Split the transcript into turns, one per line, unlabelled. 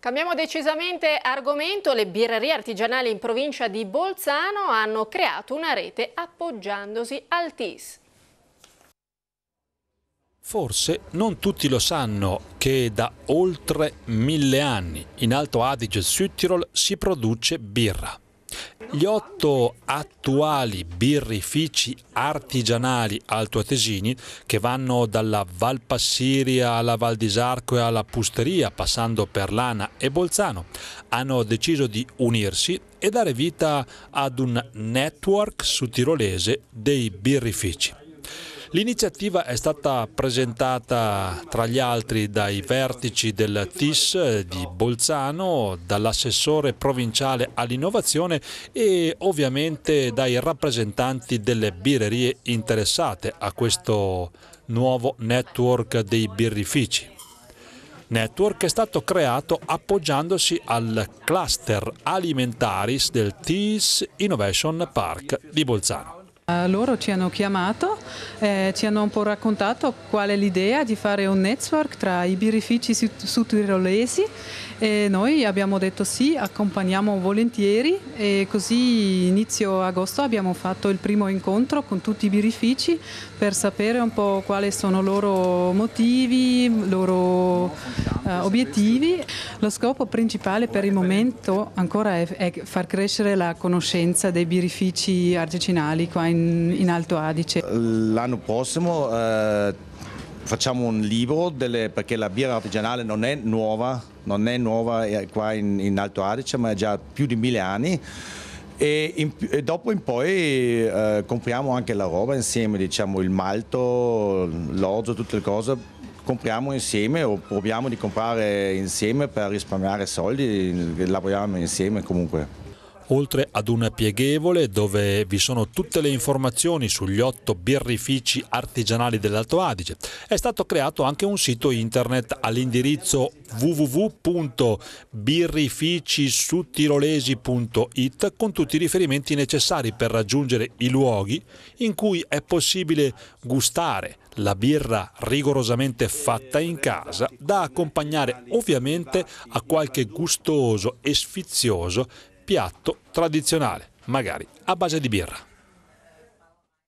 Cambiamo decisamente argomento, le birrerie artigianali in provincia di Bolzano hanno creato una rete appoggiandosi al TIS.
Forse non tutti lo sanno che da oltre mille anni in Alto Adige Südtirol si produce birra. Gli otto attuali birrifici artigianali altoatesini, che vanno dalla Valpassiria alla Val d'Isarco e alla Pusteria, passando per Lana e Bolzano, hanno deciso di unirsi e dare vita ad un network su tirolese dei birrifici. L'iniziativa è stata presentata tra gli altri dai vertici del TIS di Bolzano, dall'assessore provinciale all'innovazione e ovviamente dai rappresentanti delle birrerie interessate a questo nuovo network dei birrifici. Network è stato creato appoggiandosi al cluster alimentaris del TIS Innovation Park di Bolzano.
Eh, loro ci hanno chiamato e eh, ci hanno un po' raccontato qual è l'idea di fare un network tra i birrifici sudtirolesi e noi abbiamo detto sì, accompagniamo volentieri e così inizio agosto abbiamo fatto il primo incontro con tutti i birrifici per sapere un po' quali sono i loro motivi, i loro eh, obiettivi. Lo scopo principale per il momento ancora è, è far crescere la conoscenza dei birrifici artigianali qua in
in, Alto Adige? L'anno prossimo eh, facciamo un libro delle, perché la birra artigianale non è nuova, non è nuova eh, qua in, in Alto Adige ma è già più di mille anni. E, in, e, dopo in poi eh, compriamo anche la roba insieme, diciamo il malto, l'orzo, tutte le cose, compriamo insieme o proviamo di comprare insieme per risparmiare soldi, lavoriamo insieme comunque
oltre ad una pieghevole dove vi sono tutte le informazioni sugli otto birrifici artigianali dell'Alto Adige. È stato creato anche un sito internet all'indirizzo www.birrificisuttirolesi.it con tutti i riferimenti necessari per raggiungere i luoghi in cui è possibile gustare la birra rigorosamente fatta in casa da accompagnare ovviamente a qualche gustoso e sfizioso piatto tradizionale, magari a base di birra.